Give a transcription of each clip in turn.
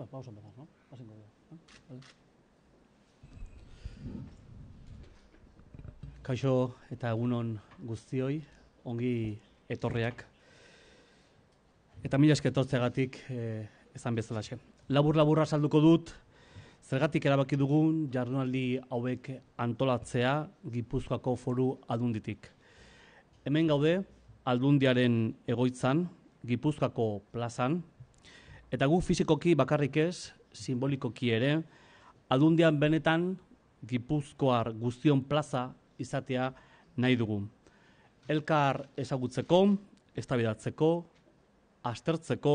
Ba, vamos a Kaixo eta egunon guztioi, ongi etorriak. Eta mila esketotzeagatik eh, ezan bezala Labur-laburra salduko dut, zergatik erabaki dugun jardunaldi hauek antolatzea Gipuzkoako foru adunditik. Hemen gaude, aldundiaren egoitzan, Gipuzkoako plazan, Eta gu fizikoki bakarrik ez, simbolikoki ere, aldundian benetan Gipuzkoar guztion plaza izatea nahi dugu. Elkar ezagutzeko, estabidatzeko, astertzeko,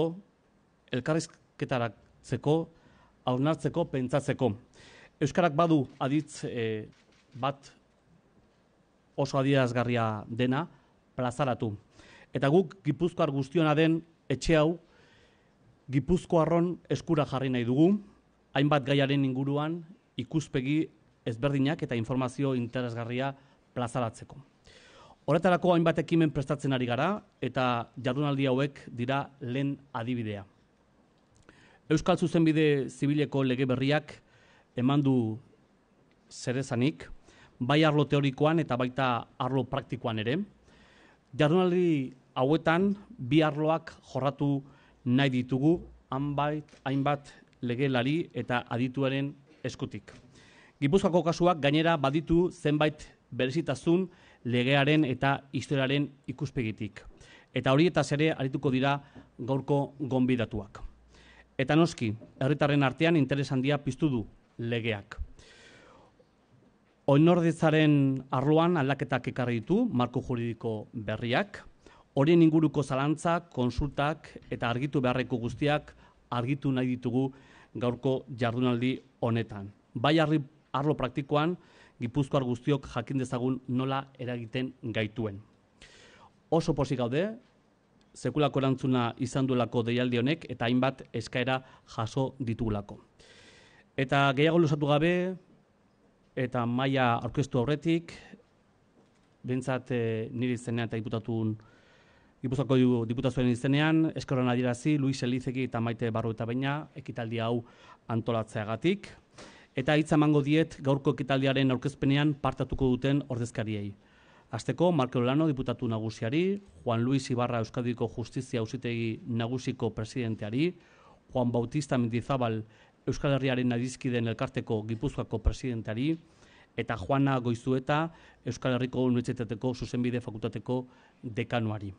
elkarrizketaratzeko, aurnartzeko, pentsatzeko. Euskarak badu aditz eh, bat oso adierazgarria dena plazaratu. Eta guk Gipuzkoar guztiona den etxe hau Gipuzko arron eskura jarri nahi dugu, hainbat gaiaren inguruan ikuspegi ezberdinak eta informazio interesgarria plazaratzeko. Horretarako hainbat ekimen prestatzen ari gara eta jardunaldi hauek dira lehen adibidea. Euskal Zuzenbide Zibileko lege berriak eman du zerezanik, bai arlo teorikoan eta baita arlo praktikoan ere. Jardunaldi hauetan bi arloak jorratu nahi ditugu hainbat, hainbat legelari eta adituaren eskutik. Gipuzkoako kasuak gainera baditu zenbait berezitasun legearen eta historiaren ikuspegitik. Eta hori eta zere arituko dira gaurko gonbidatuak. Eta noski, herritarren artean interes handia piztu du legeak. Oinordetzaren arloan aldaketak ekarri ditu, marko juridiko berriak, horien inguruko zalantzak, konsultak eta argitu beharreko guztiak argitu nahi ditugu gaurko jardunaldi honetan. Bai arri, arlo praktikoan, Gipuzkoar guztiok jakin dezagun nola eragiten gaituen. Oso posi gaude, sekulako erantzuna izan duelako deialdi honek eta hainbat eskaera jaso ditugulako. Eta gehiago luzatu gabe, eta maila aurkeztu horretik, bentsat eh, nire izenean eta diputatun Gipuzkoako diputazioen izenean, eskoran adierazi Luis Elizeki eta Maite Barru eta Beina ekitaldi hau antolatzeagatik eta hitz emango diet gaurko ekitaldiaren aurkezpenean partatuko duten ordezkariei. Asteko Marko Lano diputatu nagusiari, Juan Luis Ibarra Euskadiko Justizia Auzitegi Nagusiko presidenteari, Juan Bautista Mendizabal Euskal Herriaren adizkideen elkarteko Gipuzkoako presidenteari eta Juana Goizueta Euskal Herriko Unibertsitateko Zuzenbide Fakultateko dekanuari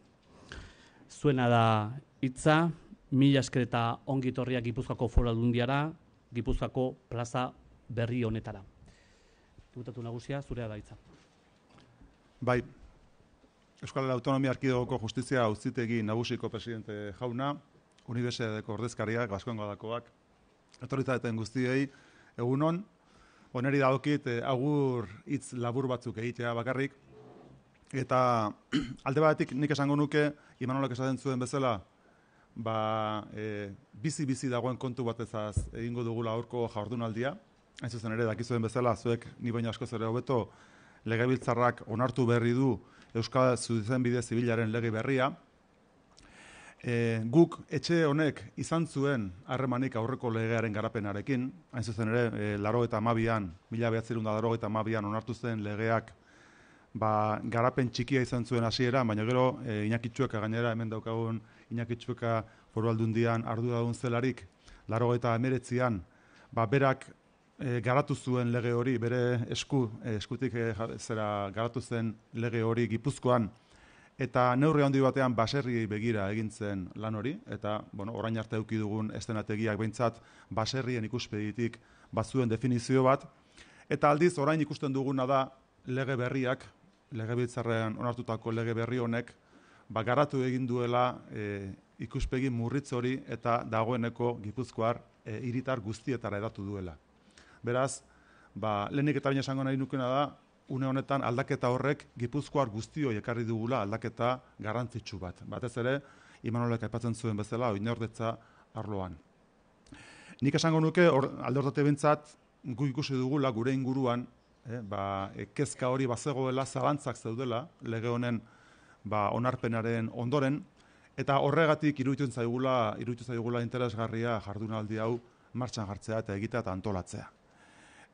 zuena da hitza, mila ongi ongitorriak Gipuzkoako Foro Aldundiara, Gipuzkoako Plaza Berri Honetara. Dibutatu nagusia, zurea da hitza. Bai, Euskal Autonomia Arkidogoko Justizia hau nagusiko presidente jauna, Unibertsitateko ordezkariak, Gaskoen Godakoak, autoritzaetan guztiei, egunon, oneri daukit eh, agur hitz labur batzuk egitea bakarrik, Eta alde batik nik esango nuke, Imanolak esaten zuen bezala, ba, e, bizi bizi dagoen kontu bat ezaz egingo dugula aurko jardunaldia. Hain Ez zuzen ere, daki bezala, zuek ni baina asko ere hobeto legebiltzarrak onartu berri du Euskal zuzen Bide Zibilaren lege berria. E, guk etxe honek izan zuen harremanik aurreko legearen garapenarekin, hain zuzen ere, e, laro eta mabian, mila behatzerun da laro eta mabian onartu zen legeak ba, garapen txikia izan zuen hasiera, baina gero e, eh, inakitxueka gainera hemen daukagun inakitxueka foru aldundian ardura dun zelarik, laro eta emeretzian, ba, berak eh, garatu zuen lege hori, bere esku, eh, eskutik e, zera garatu zen lege hori gipuzkoan, eta neurri handi batean baserri begira egintzen lan hori, eta bueno, orain arte eduki dugun estenategiak behintzat baserrien ikuspeditik bazuen definizio bat, eta aldiz orain ikusten duguna da lege berriak, legebiltzarrean onartutako lege berri honek, ba, garatu egin duela e, ikuspegi murritz hori eta dagoeneko gipuzkoar e, iritar guztietara edatu duela. Beraz, ba, lehenik eta baina esango nahi nukena da, une honetan aldaketa horrek gipuzkoar guztioi ekarri dugula aldaketa garrantzitsu bat. Batez ere, Imanolek aipatzen zuen bezala, oinordetza arloan. Nik esango nuke, alde gu ikusi dugula gure inguruan, Eh? ba, e, kezka hori bazegoela zalantzak zeudela lege honen ba, onarpenaren ondoren eta horregatik iruditzen zaigula iruditzen zaigula interesgarria jardunaldi hau martxan jartzea eta egitea eta antolatzea.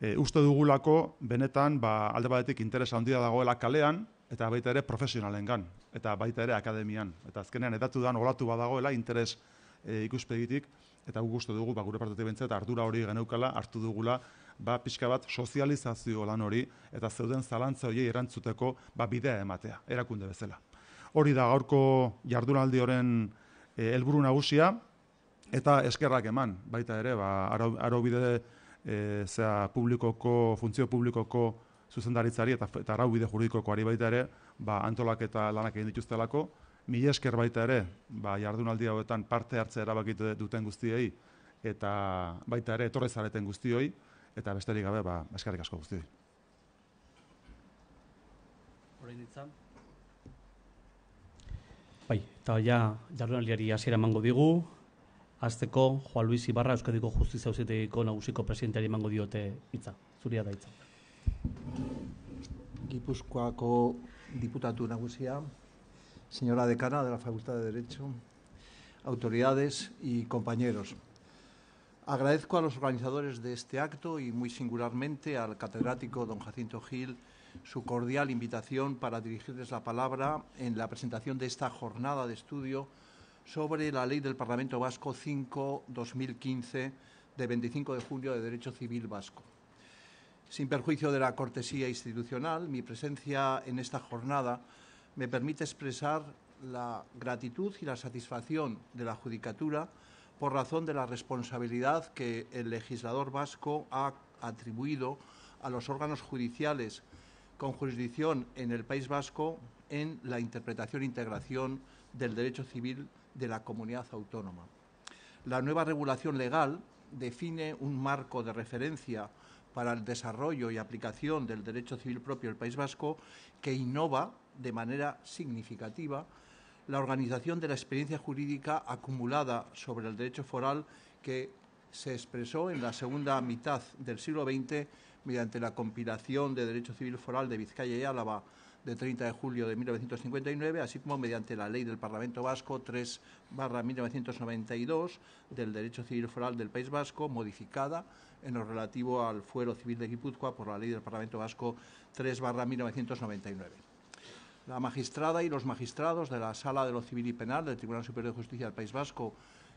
E, uste dugulako benetan ba, alde batetik interes handia dagoela kalean eta baita ere profesionalengan eta baita ere akademian eta azkenean edatu dan olatu badagoela interes e, ikuspegitik eta guk gustu dugu ba gure partetik bentsa, eta ardura hori geneukala hartu dugula ba, pixka bat sozializazio lan hori eta zeuden zalantza hori erantzuteko ba, bidea ematea, erakunde bezala. Hori da gaurko jardunaldi horren eh, helburu nagusia eta eskerrak eman, baita ere, ba, araubide e, eh, zea, publikoko, funtzio publikoko zuzendaritzari eta, eta araubide juridikoko ari baita ere, ba, antolak eta lanak egin dituztelako, Mil esker baita ere, ba, jardunaldi hauetan parte hartzea erabakite duten guztiei, eta baita ere etorrezareten guztioi, eta besterik gabe, ba, eskarrik asko guzti. Horein ditzan. Bai, eta ja, jardunaliari hasiera emango digu, Azteko, Juan Luis Ibarra, Euskadiko Justizia Auzitegiko nagusiko presidenteari emango diote hitza. Zuria da hitza. Gipuzkoako diputatu nagusia, señora decana de la Facultad de Derecho, autoridades y compañeros. Agradezco a los organizadores de este acto y muy singularmente al catedrático don Jacinto Gil su cordial invitación para dirigirles la palabra en la presentación de esta jornada de estudio sobre la Ley del Parlamento Vasco 5-2015 de 25 de junio, de Derecho Civil Vasco. Sin perjuicio de la cortesía institucional, mi presencia en esta jornada me permite expresar la gratitud y la satisfacción de la Judicatura por razón de la responsabilidad que el legislador vasco ha atribuido a los órganos judiciales con jurisdicción en el País Vasco en la interpretación e integración del derecho civil de la comunidad autónoma. La nueva regulación legal define un marco de referencia para el desarrollo y aplicación del derecho civil propio del País Vasco que innova de manera significativa la organización de la experiencia jurídica acumulada sobre el derecho foral que se expresó en la segunda mitad del siglo XX mediante la compilación de Derecho Civil Foral de Vizcaya y Álava de 30 de julio de 1959, así como mediante la Ley del Parlamento Vasco 3 1992 del Derecho Civil Foral del País Vasco, modificada en lo relativo al Fuero Civil de Guipúzcoa por la Ley del Parlamento Vasco 3 1999. La magistrada y los magistrados de la Sala de lo Civil y Penal del Tribunal Superior de Justicia del País Vasco,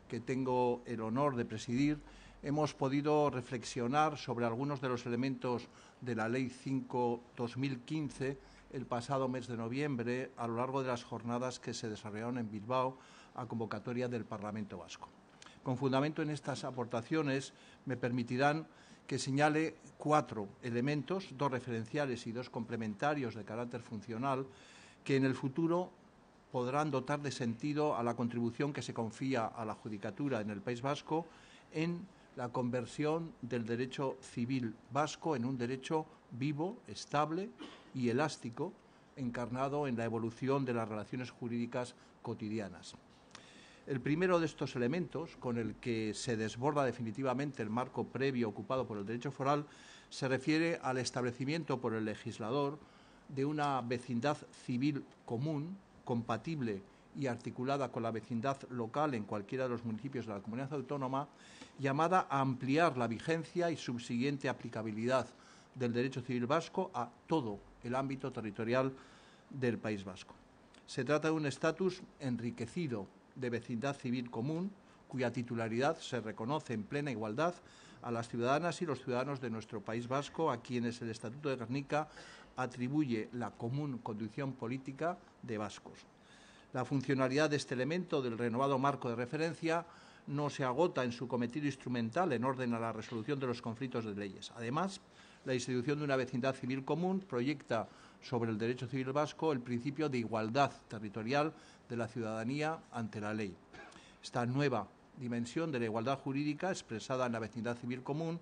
que tengo el honor de presidir, hemos podido reflexionar sobre algunos de los elementos de la Ley 5-2015 el pasado mes de noviembre a lo largo de las jornadas que se desarrollaron en Bilbao a convocatoria del Parlamento Vasco. Con fundamento en estas aportaciones, me permitirán que señale cuatro elementos, dos referenciales y dos complementarios de carácter funcional, que en el futuro podrán dotar de sentido a la contribución que se confía a la judicatura en el País Vasco en la conversión del derecho civil vasco en un derecho vivo, estable y elástico, encarnado en la evolución de las relaciones jurídicas cotidianas. El primero de estos elementos, con el que se desborda definitivamente el marco previo ocupado por el derecho foral, se refiere al establecimiento por el legislador de una vecindad civil común, compatible y articulada con la vecindad local en cualquiera de los municipios de la comunidad autónoma, llamada a ampliar la vigencia y subsiguiente aplicabilidad del derecho civil vasco a todo el ámbito territorial del País Vasco. Se trata de un estatus enriquecido de vecindad civil común, cuya titularidad se reconoce en plena igualdad a las ciudadanas y los ciudadanos de nuestro País Vasco, a quienes el Estatuto de Guernica atribuye la común condición política de vascos. La funcionalidad de este elemento del renovado marco de referencia no se agota en su cometido instrumental en orden a la resolución de los conflictos de leyes. Además, la institución de una vecindad civil común proyecta sobre el derecho civil vasco el principio de igualdad territorial de la ciudadanía ante la ley. Esta nueva dimensión de la igualdad jurídica expresada en la vecindad civil común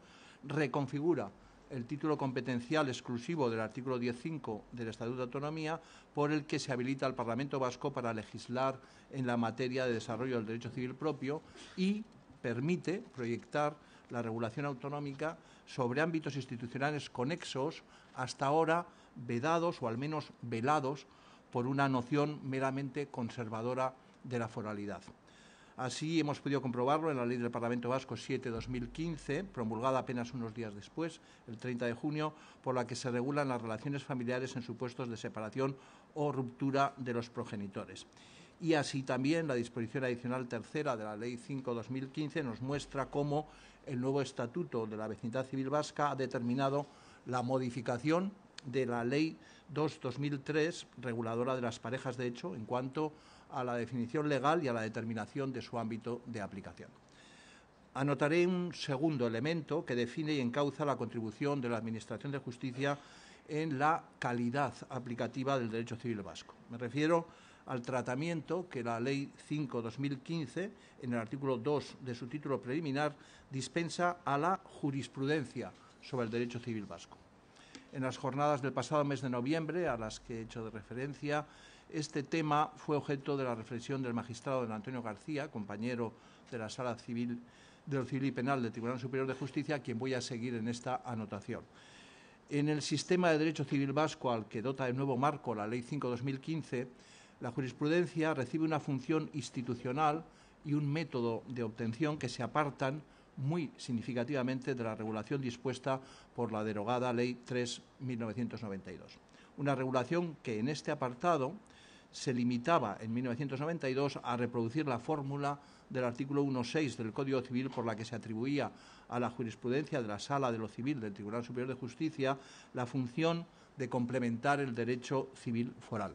reconfigura el título competencial exclusivo del artículo 10.5 del Estatuto de Autonomía, por el que se habilita al Parlamento Vasco para legislar en la materia de desarrollo del derecho civil propio y permite proyectar la regulación autonómica sobre ámbitos institucionales conexos hasta ahora vedados o al menos velados por una noción meramente conservadora de la foralidad. Así hemos podido comprobarlo en la Ley del Parlamento Vasco 7-2015, promulgada apenas unos días después, el 30 de junio, por la que se regulan las relaciones familiares en supuestos de separación o ruptura de los progenitores. Y así también la disposición adicional tercera de la Ley 5-2015 nos muestra cómo el nuevo Estatuto de la Vecindad Civil Vasca ha determinado la modificación de la Ley 2-2003, reguladora de las parejas de hecho, en cuanto a la definición legal y a la determinación de su ámbito de aplicación. Anotaré un segundo elemento que define y encauza la contribución de la Administración de Justicia en la calidad aplicativa del derecho civil vasco. Me refiero al tratamiento que la Ley 5-2015, en el artículo 2 de su título preliminar, dispensa a la jurisprudencia sobre el derecho civil vasco. En las jornadas del pasado mes de noviembre, a las que he hecho de referencia, este tema fue objeto de la reflexión del magistrado don Antonio García, compañero de la Sala Civil del Civil y Penal del Tribunal Superior de Justicia, a quien voy a seguir en esta anotación. En el sistema de derecho civil vasco al que dota de nuevo marco la Ley 5-2015, la jurisprudencia recibe una función institucional y un método de obtención que se apartan muy significativamente de la regulación dispuesta por la derogada Ley 3-1992. Una regulación que en este apartado se limitaba en 1992 a reproducir la fórmula del artículo 1.6 del Código Civil por la que se atribuía a la jurisprudencia de la Sala de lo Civil del Tribunal Superior de Justicia la función de complementar el derecho civil foral.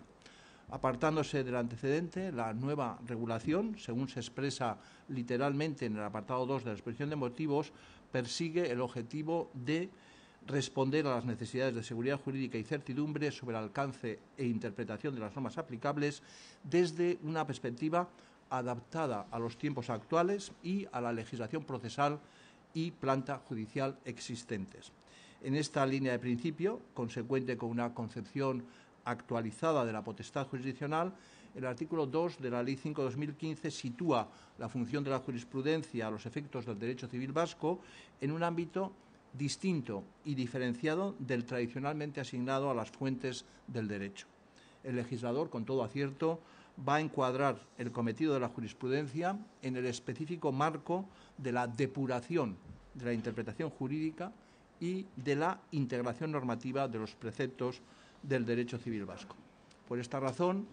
Apartándose del antecedente, la nueva regulación, según se expresa literalmente en el apartado 2 de la exposición de motivos, persigue el objetivo de responder a las necesidades de seguridad jurídica y certidumbre sobre el alcance e interpretación de las normas aplicables desde una perspectiva adaptada a los tiempos actuales y a la legislación procesal y planta judicial existentes. En esta línea de principio, consecuente con una concepción actualizada de la potestad jurisdiccional, el artículo 2 de la Ley 5-2015 sitúa la función de la jurisprudencia a los efectos del derecho civil vasco en un ámbito distinto y diferenciado del tradicionalmente asignado a las fuentes del derecho. El legislador, con todo acierto, va a encuadrar el cometido de la jurisprudencia en el específico marco de la depuración de la interpretación jurídica y de la integración normativa de los preceptos del derecho civil vasco. Por esta razón,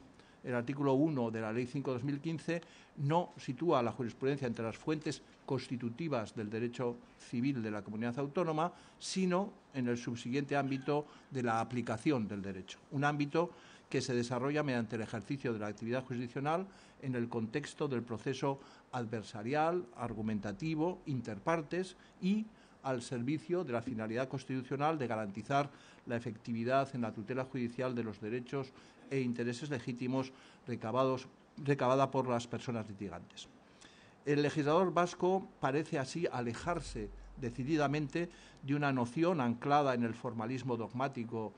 el artículo 1 de la Ley 5-2015 no sitúa a la jurisprudencia entre las fuentes constitutivas del derecho civil de la comunidad autónoma, sino en el subsiguiente ámbito de la aplicación del derecho, un ámbito que se desarrolla mediante el ejercicio de la actividad jurisdiccional en el contexto del proceso adversarial, argumentativo, interpartes y al servicio de la finalidad constitucional de garantizar la efectividad en la tutela judicial de los derechos e intereses legítimos recabados, recabada por las personas litigantes. El legislador vasco parece así alejarse decididamente de una noción anclada en el formalismo dogmático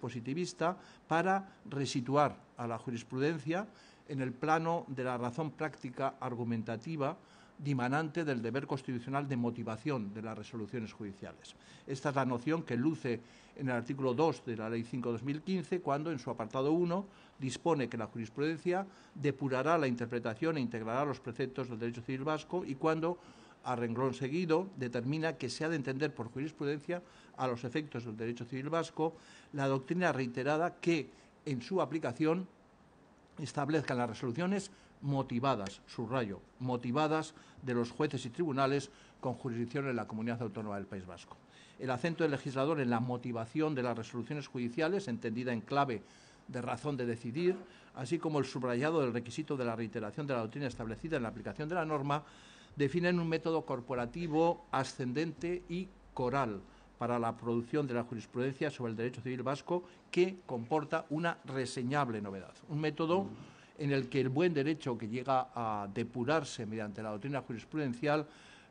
positivista para resituar a la jurisprudencia en el plano de la razón práctica argumentativa dimanante del deber constitucional de motivación de las resoluciones judiciales. Esta es la noción que luce en el artículo 2 de la Ley 5-2015, cuando en su apartado 1 dispone que la jurisprudencia depurará la interpretación e integrará los preceptos del derecho civil vasco y cuando a renglón seguido, determina que se ha de entender por jurisprudencia, a los efectos del derecho civil vasco, la doctrina reiterada que, en su aplicación, establezcan las resoluciones motivadas, subrayo, motivadas de los jueces y tribunales con jurisdicción en la comunidad autónoma del País Vasco. El acento del legislador en la motivación de las resoluciones judiciales, entendida en clave de razón de decidir, así como el subrayado del requisito de la reiteración de la doctrina establecida en la aplicación de la norma, definen un método corporativo ascendente y coral para la producción de la jurisprudencia sobre el derecho civil vasco que comporta una reseñable novedad. Un método. Mm en el que el buen derecho que llega a depurarse mediante la doctrina jurisprudencial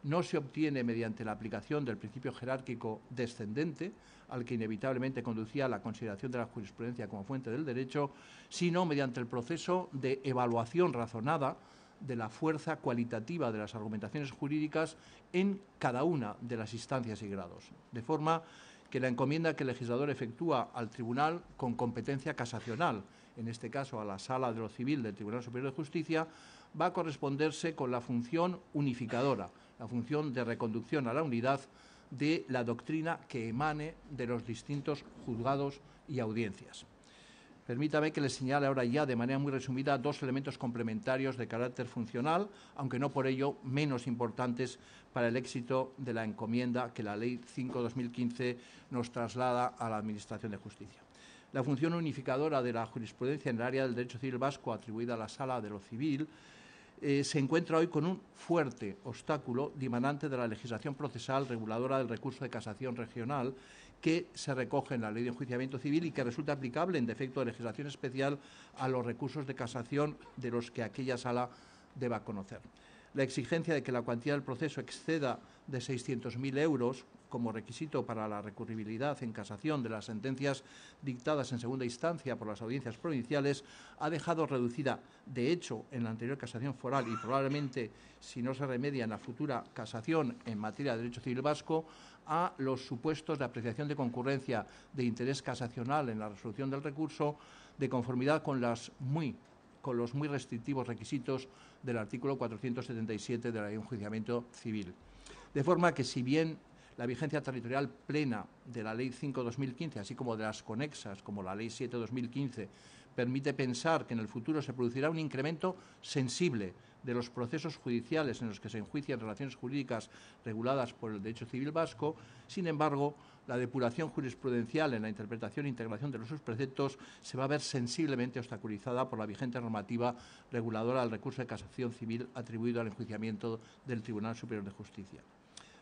no se obtiene mediante la aplicación del principio jerárquico descendente, al que inevitablemente conducía la consideración de la jurisprudencia como fuente del derecho, sino mediante el proceso de evaluación razonada de la fuerza cualitativa de las argumentaciones jurídicas en cada una de las instancias y grados, de forma que la encomienda que el legislador efectúa al tribunal con competencia casacional en este caso a la Sala de lo Civil del Tribunal Superior de Justicia, va a corresponderse con la función unificadora, la función de reconducción a la unidad de la doctrina que emane de los distintos juzgados y audiencias. Permítame que le señale ahora ya de manera muy resumida dos elementos complementarios de carácter funcional, aunque no por ello menos importantes para el éxito de la encomienda que la Ley 5-2015 nos traslada a la Administración de Justicia. La función unificadora de la jurisprudencia en el área del derecho civil vasco atribuida a la sala de lo civil eh, se encuentra hoy con un fuerte obstáculo dimanante de la legislación procesal reguladora del recurso de casación regional que se recoge en la Ley de Enjuiciamiento Civil y que resulta aplicable en defecto de legislación especial a los recursos de casación de los que aquella sala deba conocer la exigencia de que la cuantía del proceso exceda de 600.000 euros como requisito para la recurribilidad en casación de las sentencias dictadas en segunda instancia por las audiencias provinciales, ha dejado reducida, de hecho, en la anterior casación foral y probablemente, si no se remedia en la futura casación en materia de derecho civil vasco, a los supuestos de apreciación de concurrencia de interés casacional en la resolución del recurso, de conformidad con las muy con los muy restrictivos requisitos del artículo 477 de enjuiciamiento civil. De forma que si bien la vigencia territorial plena de la Ley 5-2015, así como de las conexas, como la Ley 7-2015, permite pensar que en el futuro se producirá un incremento sensible de los procesos judiciales en los que se enjuician relaciones jurídicas reguladas por el derecho civil vasco, sin embargo, la depuración jurisprudencial en la interpretación e integración de los sus preceptos se va a ver sensiblemente obstaculizada por la vigente normativa reguladora del recurso de casación civil atribuido al enjuiciamiento del Tribunal Superior de Justicia.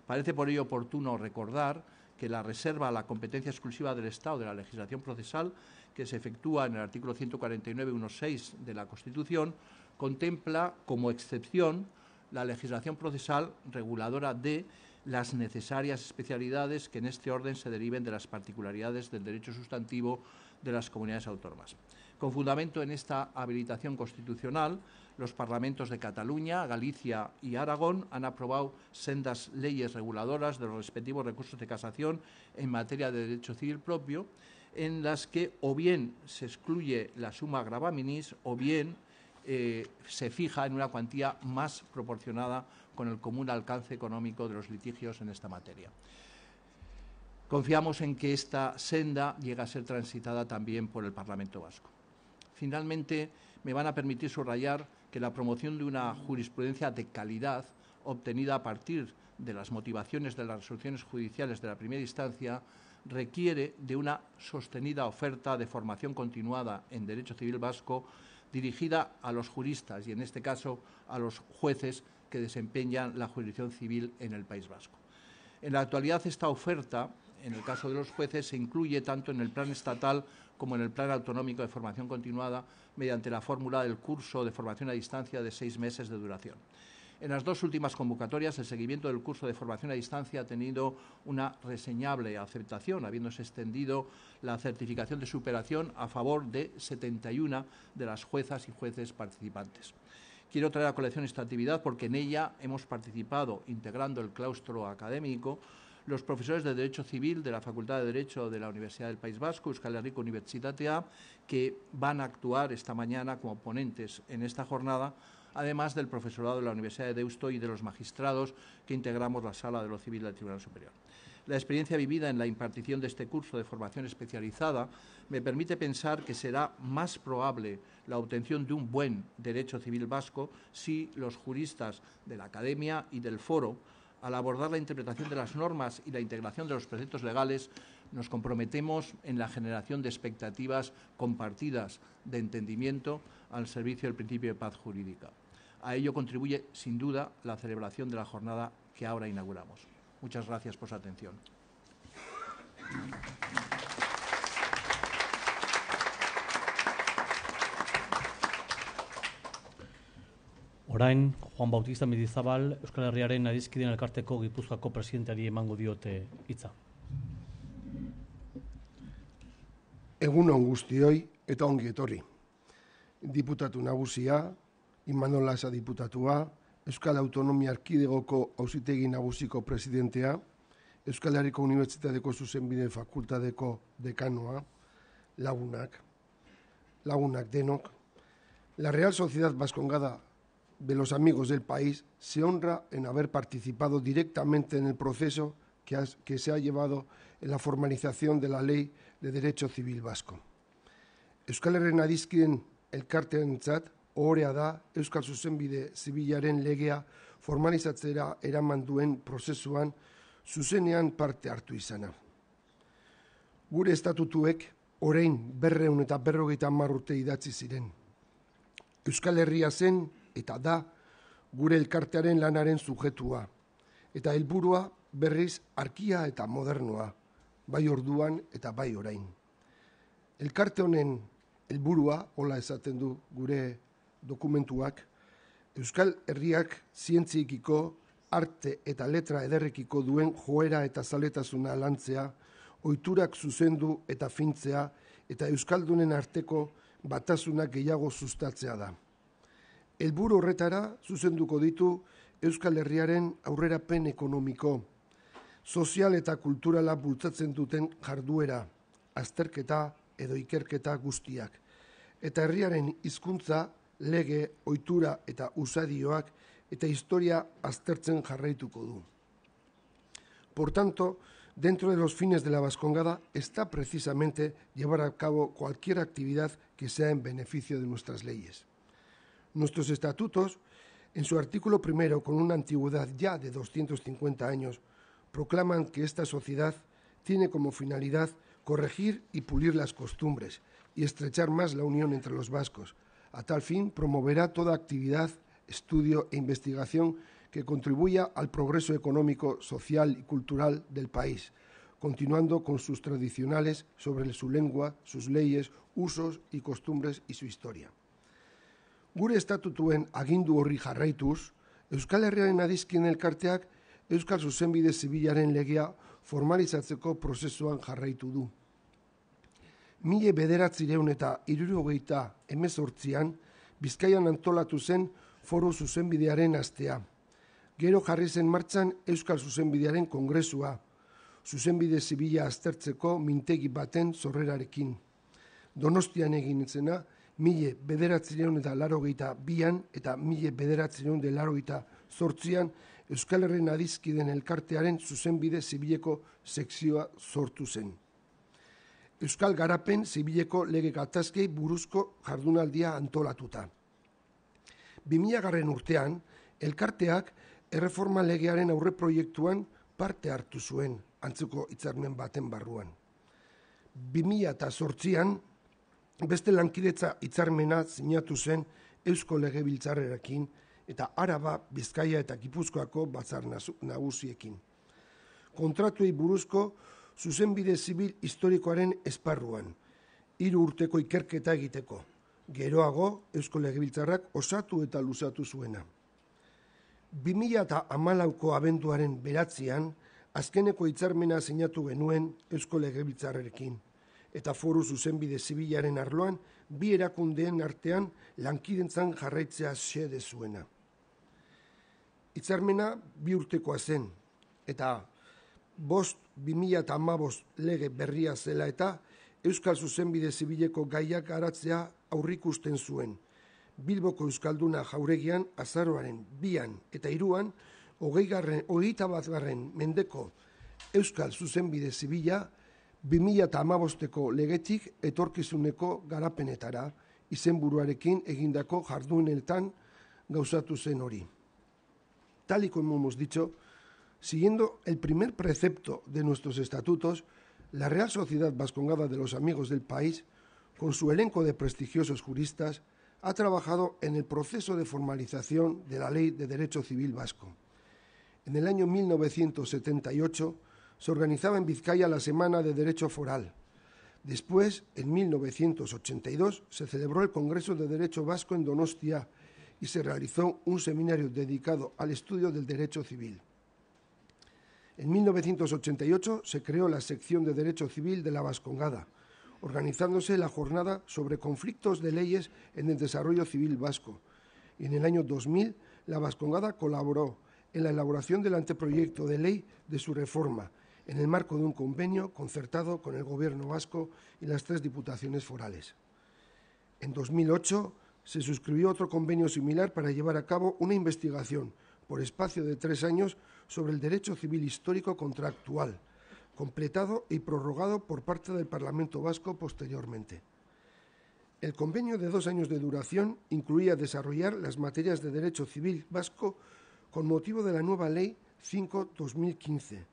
Parece por ello oportuno recordar que la reserva a la competencia exclusiva del Estado de la legislación procesal, que se efectúa en el artículo 149.1.6 de la Constitución, contempla como excepción la legislación procesal reguladora de las necesarias especialidades que en este orden se deriven de las particularidades del derecho sustantivo de las comunidades autónomas. Con fundamento en esta habilitación constitucional, los parlamentos de Cataluña, Galicia y Aragón han aprobado sendas leyes reguladoras de los respectivos recursos de casación en materia de derecho civil propio, en las que o bien se excluye la suma gravaminis, o bien eh, se fija en una cuantía más proporcionada con el común alcance económico de los litigios en esta materia. Confiamos en que esta senda llegue a ser transitada también por el Parlamento Vasco. Finalmente, me van a permitir subrayar que la promoción de una jurisprudencia de calidad obtenida a partir de las motivaciones de las resoluciones judiciales de la primera instancia requiere de una sostenida oferta de formación continuada en Derecho Civil Vasco dirigida a los juristas y, en este caso, a los jueces que desempeñan la jurisdicción civil en el País Vasco. En la actualidad esta oferta, en el caso de los jueces, se incluye tanto en el plan estatal como en el plan autonómico de formación continuada mediante la fórmula del curso de formación a distancia de seis meses de duración. En las dos últimas convocatorias, el seguimiento del curso de formación a distancia ha tenido una reseñable aceptación, habiéndose extendido la certificación de superación a favor de 71 de las juezas y jueces participantes. Quiero traer a colección esta actividad porque en ella hemos participado, integrando el claustro académico, los profesores de Derecho Civil de la Facultad de Derecho de la Universidad del País Vasco, Euskal Herriko Universitatea, que van a actuar esta mañana como ponentes en esta jornada, además del profesorado de la Universidad de Deusto y de los magistrados que integramos la Sala de lo Civil del Tribunal Superior. La experiencia vivida en la impartición de este curso de formación especializada me permite pensar que será más probable la obtención de un buen derecho civil vasco si los juristas de la Academia y del Foro, al abordar la interpretación de las normas y la integración de los preceptos legales, nos comprometemos en la generación de expectativas compartidas de entendimiento al servicio del principio de paz jurídica. A ello contribuye, sin duda, la celebración de la jornada que ahora inauguramos. Muchas gracias por su atención. Orain, Juan Bautista Medizabal, Euskal Herriaren adizkiden elkarteko Gipuzkoako presidenteari emango diote hitza. Egun on guztioi eta ongi etorri. Diputatu nagusia, Imanolaza diputatua, Euskal Autonomia Arkidegoko Ausitegi nagusiko presidentea, Euskal Herriko Unibertsitateko Zuzenbide Fakultateko dekanoa, lagunak, lagunak denok, la Real Sociedad Vascongada de los amigos del país se honra en haber participado directamente en el proceso que, se ha llevado en la formalización de la Ley de Derecho Civil Vasco. Euskal en Chat. ohorea da Euskal Zuzenbide Zibilaren legea formalizatzera eraman duen prozesuan zuzenean parte hartu izana. Gure estatutuek orain berreun eta berrogeita marrute idatzi ziren. Euskal Herria zen eta da gure elkartearen lanaren sujetua eta helburua berriz arkia eta modernoa, bai orduan eta bai orain. Elkarte honen helburua hola esaten du gure Dokumentuak Euskal Herriak zientziekiko, arte eta letra ederrekiko duen joera eta zaletasuna lantzea, ohiturak zuzendu eta fintzea eta euskaldunen arteko batasunak gehiago sustatzea da. Helburu horretara zuzenduko ditu Euskal Herriaren aurrerapen ekonomiko, sozial eta kulturala bultzatzen duten jarduera, azterketa edo ikerketa guztiak eta herriaren hizkuntza lege, oitura eta usadioak eta historia aztertzen jarraituko du. Por tanto, dentro de los fines de la Vascongada está precisamente llevar a cabo cualquier actividad que sea en beneficio de nuestras leyes. Nuestros estatutos, en su artículo primero, con una antigüedad ya de 250 años, proclaman que esta sociedad tiene como finalidad corregir y pulir las costumbres y estrechar más la unión entre los vascos, a tal fin, promoverá toda actividad, estudio e investigación que contribuya al progreso económico, social y cultural del país, continuando con sus tradicionales sobre su lengua, sus leyes, usos y costumbres y su historia. Gure estatutuen agindu horri jarraituz, Euskal Herriaren adizkien elkarteak Euskal Zuzenbide Zibilaren legea formalizatzeko prozesuan jarraitu du. Mile bederatzireun eta irurogeita emezortzian, Bizkaian antolatu zen foro zuzenbidearen astea. Gero jarri zen martxan Euskal Zuzenbidearen Kongresua, zuzenbide zibila aztertzeko mintegi baten zorrerarekin. Donostian egin zena, mile bederatzireun eta laro bian eta mile bederatzireun de laro Euskal Herren adizkiden elkartearen zuzenbide zibileko sekzioa sortu zen. Euskal Garapen zibileko lege gatazkei buruzko jardunaldia antolatuta. Bimila garren urtean, elkarteak erreforma legearen aurre proiektuan parte hartu zuen antzuko itzarmen baten barruan. 2008 eta sortzian, beste lankiretza hitzarmena zinatu zen Eusko lege eta araba bizkaia eta gipuzkoako batzar nagusiekin. Kontratuei buruzko, zuzenbide zibil historikoaren esparruan, hiru urteko ikerketa egiteko. Geroago, Eusko Legibiltzarrak osatu eta luzatu zuena. 2000 eta amalauko abenduaren beratzean, azkeneko hitzarmena sinatu genuen Eusko legebiltzarrekin, eta foru zuzenbide zibilaren arloan bi erakundeen artean lankidentzan jarraitzea xede zuena. Itzarmena bi urtekoa zen eta bost bimila eta hamabost lege berria zela eta Euskal Zuzenbide zibileko gaiak aratzea aurrikusten zuen. Bilboko Euskalduna jauregian azaroaren bian eta iruan hogeita bat garren mendeko Euskal Zuzenbide zibila bimila eta hamabosteko legetik etorkizuneko garapenetara izenburuarekin egindako jarduneltan gauzatu zen hori. Taliko hemos dicho, Siguiendo el primer precepto de nuestros estatutos, la Real Sociedad Vascongada de los Amigos del País, con su elenco de prestigiosos juristas, ha trabajado en el proceso de formalización de la Ley de Derecho Civil Vasco. En el año 1978 se organizaba en Vizcaya la Semana de Derecho Foral. Después, en 1982, se celebró el Congreso de Derecho Vasco en Donostia y se realizó un seminario dedicado al estudio del derecho civil. En 1988 se creó la sección de Derecho Civil de la Vascongada, organizándose la jornada sobre conflictos de leyes en el desarrollo civil vasco. Y en el año 2000, la Vascongada colaboró en la elaboración del anteproyecto de ley de su reforma, en el marco de un convenio concertado con el Gobierno vasco y las tres diputaciones forales. En 2008 se suscribió otro convenio similar para llevar a cabo una investigación por espacio de tres años sobre el derecho civil histórico contractual, completado y prorrogado por parte del Parlamento Vasco posteriormente. El convenio de dos años de duración incluía desarrollar las materias de derecho civil vasco con motivo de la nueva Ley 5-2015.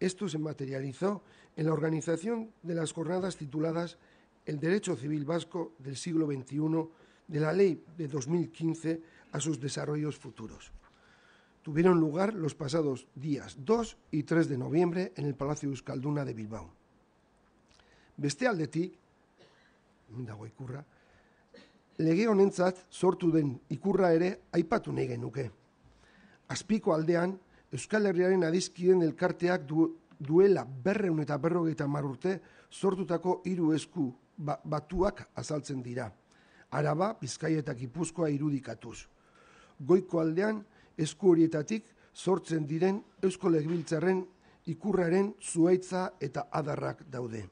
Esto se materializó en la organización de las jornadas tituladas El Derecho Civil Vasco del siglo XXI de la Ley de 2015 a sus desarrollos futuros tuvieron lugar los pasados días 2 y 3 de noviembre en el Palacio Euskalduna de Bilbao. Beste al de ikurra, lege honentzat sortu den ikurra ere aipatu nahi genuke. Azpiko aldean, Euskal Herriaren adizkiden el du, duela berreun eta berrogeita marurte sortutako hiru esku batuak azaltzen dira. Araba, Bizkaia eta Gipuzkoa irudikatuz. Goiko aldean, sortzen diren Eusko ikurraren zuaitza eta adarrak daude.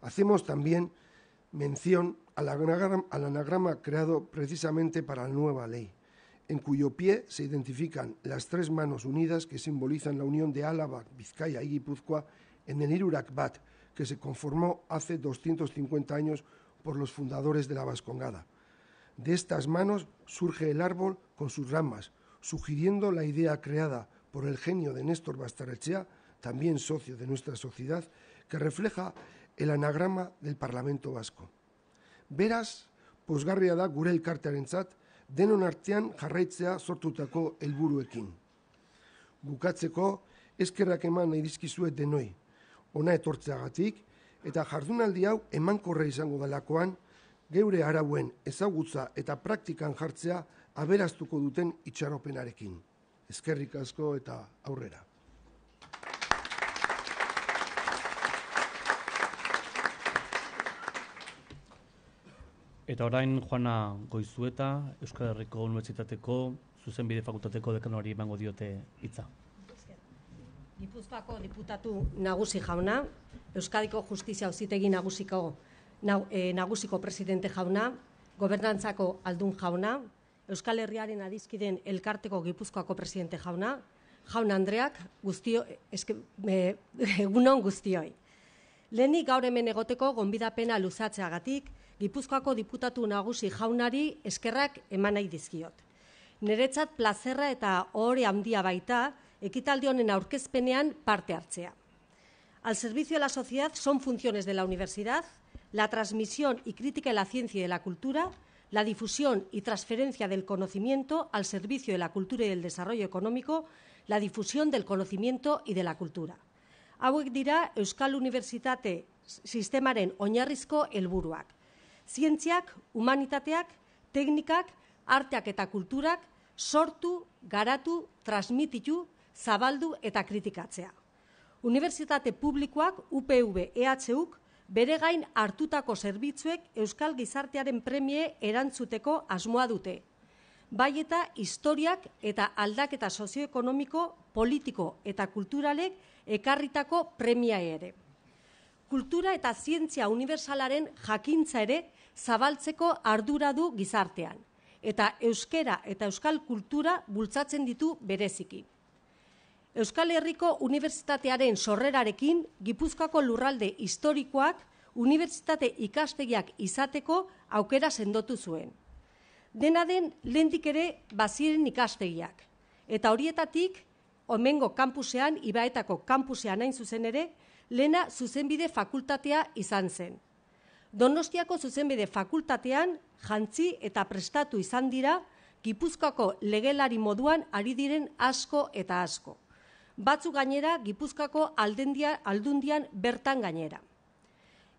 Hacemos también mención al anagrama, creado precisamente para la nueva ley, en cuyo pie se identifican las tres manos unidas que simbolizan la unión de Álava, Vizcaya y Guipúzcoa en el Irurak Bat, que se conformó hace 250 años por los fundadores de la Vascongada. De estas manos surge el árbol con sus ramas, sugiriendo la idea creada por el genio de Néstor Bastarachea, también socio de nuestra sociedad, que refleja el anagrama del Parlamento Vasco. Beraz, posgarria da gure elkartearentzat, denon artean jarraitzea sortutako helburuekin. Bukatzeko, eskerrak eman nahi dizkizuet denoi, ona etortzeagatik, eta jardunaldi hau emankorra izango dalakoan, geure arauen ezagutza eta praktikan jartzea aberaztuko duten itxaropenarekin. Ezkerrik asko eta aurrera. Eta orain Juana Goizueta, Euskal Herriko Unibertsitateko Zuzenbide Fakultateko dekanoari emango diote hitza. Gipuzkoako diputatu nagusi jauna, Euskadiko Justizia Auzitegi nagusiko eh, nagusiko presidente jauna, gobernantzako aldun jauna, Euskal Herriaren adizkiden elkarteko Gipuzkoako presidente jauna, jauna Andreak, guztio, eske, egunon guztioi. Lehenik gaur hemen egoteko gonbidapena luzatzeagatik, Gipuzkoako diputatu nagusi jaunari eskerrak eman nahi dizkiot. Neretzat plazerra eta hori handia baita, ekitaldi honen aurkezpenean parte hartzea. Al servicio de la sociedad son funciones de la universidad, la transmisión y crítica de la ciencia y de la cultura, la difusión y transferencia del conocimiento al servicio de la cultura y del desarrollo económico, la difusión del conocimiento y de la cultura. Hauek dira Euskal Unibertsitate sistemaren oinarrizko helburuak. Zientziak, humanitateak, teknikak, arteak eta kulturak sortu, garatu, transmititu, zabaldu eta kritikatzea. Unibertsitate publikoak UPV EHUk bere gain hartutako zerbitzuek Euskal Gizartearen premie erantzuteko asmoa dute. Bai eta historiak eta aldaketa sozioekonomiko, politiko eta kulturalek ekarritako premia ere. Kultura eta zientzia universalaren jakintza ere zabaltzeko ardura du gizartean. Eta euskera eta euskal kultura bultzatzen ditu bereziki. Euskal Herriko Unibertsitatearen sorrerarekin Gipuzkoako lurralde historikoak unibertsitate ikastegiak izateko aukera sendotu zuen. Dena den lehendik ere baziren ikastegiak eta horietatik omengo kampusean ibaetako kampusean hain zuzen ere lena zuzenbide fakultatea izan zen. Donostiako zuzenbide fakultatean jantzi eta prestatu izan dira Gipuzkoako legelari moduan ari diren asko eta asko batzu gainera Gipuzkoako aldendia, aldundian bertan gainera.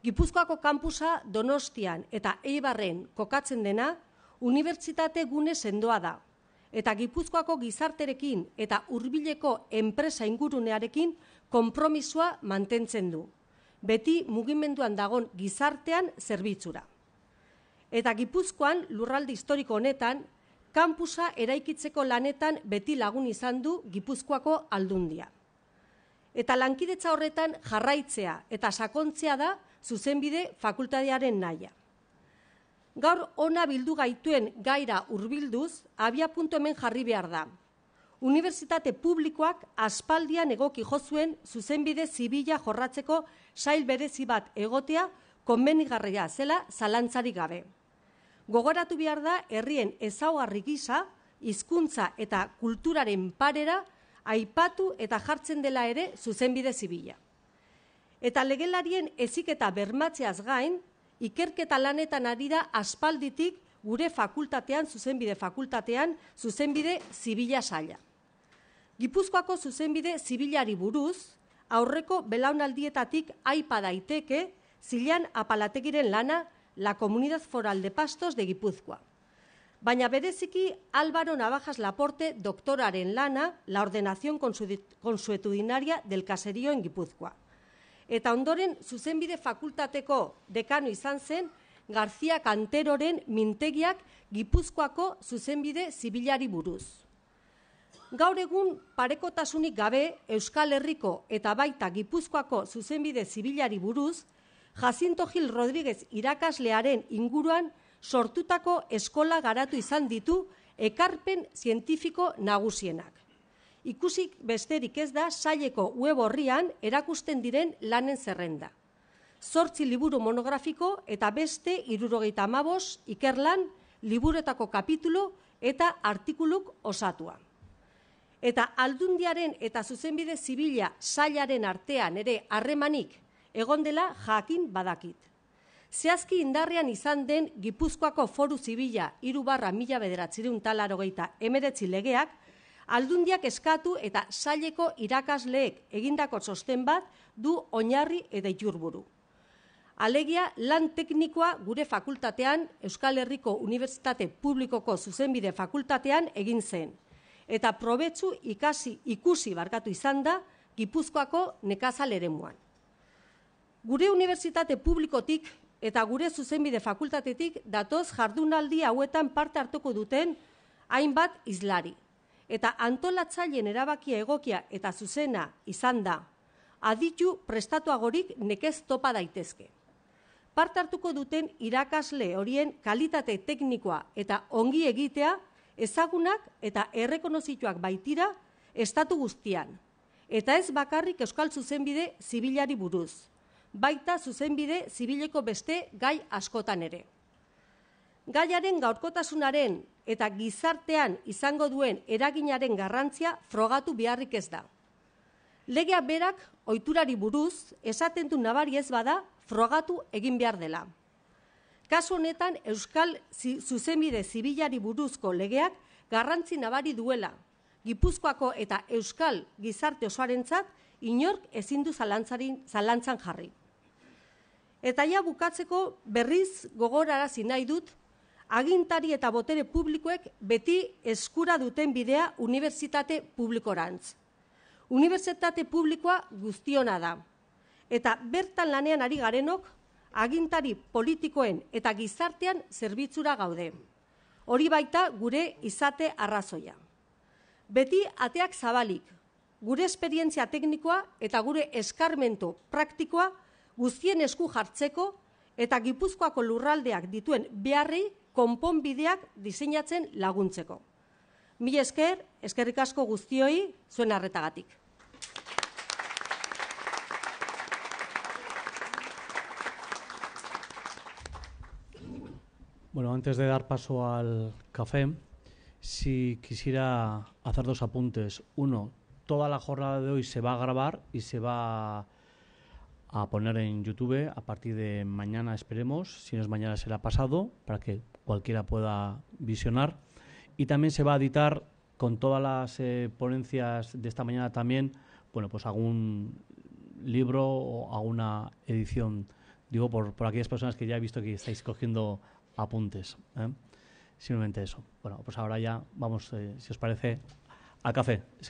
Gipuzkoako kampusa Donostian eta Eibarren kokatzen dena, unibertsitate gune sendoa da, eta Gipuzkoako gizarterekin eta hurbileko enpresa ingurunearekin konpromisoa mantentzen du, beti mugimenduan dagon gizartean zerbitzura. Eta Gipuzkoan lurraldi historiko honetan kampusa eraikitzeko lanetan beti lagun izan du Gipuzkoako aldundia. Eta lankidetza horretan jarraitzea eta sakontzea da zuzenbide fakultadearen naia. Gaur ona bildu gaituen gaira hurbilduz abia puntu hemen jarri behar da. Unibertsitate publikoak aspaldian egoki jozuen zuzenbide zibila jorratzeko sail berezi bat egotea konbenigarria zela zalantzarik gabe gogoratu behar da herrien ezaugarri gisa, hizkuntza eta kulturaren parera aipatu eta jartzen dela ere zuzenbide zibila. Eta legelarien eziketa bermatzeaz gain, ikerketa lanetan ari aspalditik gure fakultatean, zuzenbide fakultatean, zuzenbide zibila saia. Gipuzkoako zuzenbide zibilari buruz, aurreko belaunaldietatik aipa daiteke, zilean apalategiren lana la Comunidad Foral de Pastos de Gipuzkoa. Baina bereziki Álvaro Navajas Laporte doktoraren lana la ordenación consuetudinaria del caserío en Gipuzkoa. Eta ondoren zuzenbide fakultateko dekano izan zen García Canteroren mintegiak Gipuzkoako zuzenbide zibilari buruz. Gaur egun parekotasunik gabe Euskal Herriko eta baita Gipuzkoako zuzenbide zibilari buruz Jacinto Gil Rodríguez irakaslearen inguruan sortutako eskola garatu izan ditu ekarpen zientifiko nagusienak. Ikusik besterik ez da saileko web horrian erakusten diren lanen zerrenda. Zortzi liburu monografiko eta beste irurogeita amabos ikerlan liburetako kapitulo eta artikuluk osatua. Eta aldundiaren eta zuzenbide zibila sailaren artean ere harremanik egon dela jakin badakit. Zehazki indarrean izan den Gipuzkoako foru zibila iru barra mila bederatzireun talaro geita emeretzi legeak, aldundiak eskatu eta saileko irakasleek egindako sosten bat du oinarri eta iturburu. Alegia lan teknikoa gure fakultatean Euskal Herriko Unibertsitate Publikoko Zuzenbide Fakultatean egin zen eta probetzu ikasi ikusi barkatu izan da Gipuzkoako nekazal eremuan gure unibertsitate publikotik eta gure zuzenbide fakultatetik datoz jardunaldi hauetan parte hartuko duten hainbat izlari. Eta antolatzaileen erabakia egokia eta zuzena izan da, aditu prestatuagorik nekez topa daitezke. Parte hartuko duten irakasle horien kalitate teknikoa eta ongi egitea ezagunak eta errekonozituak baitira estatu guztian. Eta ez bakarrik euskal zuzenbide zibilari buruz baita zuzenbide zibileko beste gai askotan ere. Gaiaren gaurkotasunaren eta gizartean izango duen eraginaren garrantzia frogatu biharrik ez da. Legea berak oiturari buruz esaten du nabari ez bada frogatu egin behar dela. Kasu honetan Euskal Zuzenbide Zibilari buruzko legeak garrantzi nabari duela. Gipuzkoako eta Euskal gizarte osoarentzat inork ezin du zalantzarin zalantzan jarri. Eta ja bukatzeko berriz gogorarazi nahi dut agintari eta botere publikoek beti eskura duten bidea unibertsitate publikorantz. Unibertsitate publikoa guztiona da. Eta bertan lanean ari garenok agintari politikoen eta gizartean zerbitzura gaude. Hori baita gure izate arrazoia. Beti ateak zabalik, gure esperientzia teknikoa eta gure eskarmento praktikoa guztien esku jartzeko eta gipuzkoako lurraldeak dituen beharri konponbideak diseinatzen laguntzeko. Mil esker, eskerrik asko guztioi zuen arretagatik. Bueno, antes de dar paso al café, si quisiera hacer dos apuntes. Uno, toda la jornada de hoy se va a grabar y se va a poner en YouTube a partir de mañana, esperemos, si no es mañana será pasado, para que cualquiera pueda visionar. Y también se va a editar con todas las eh, ponencias de esta mañana también, bueno, pues algún libro o alguna edición, digo, por, por aquellas personas que ya he visto que estáis cogiendo apuntes. ¿eh? Simplemente eso. Bueno, pues ahora ya vamos, eh, si os parece, al café. Es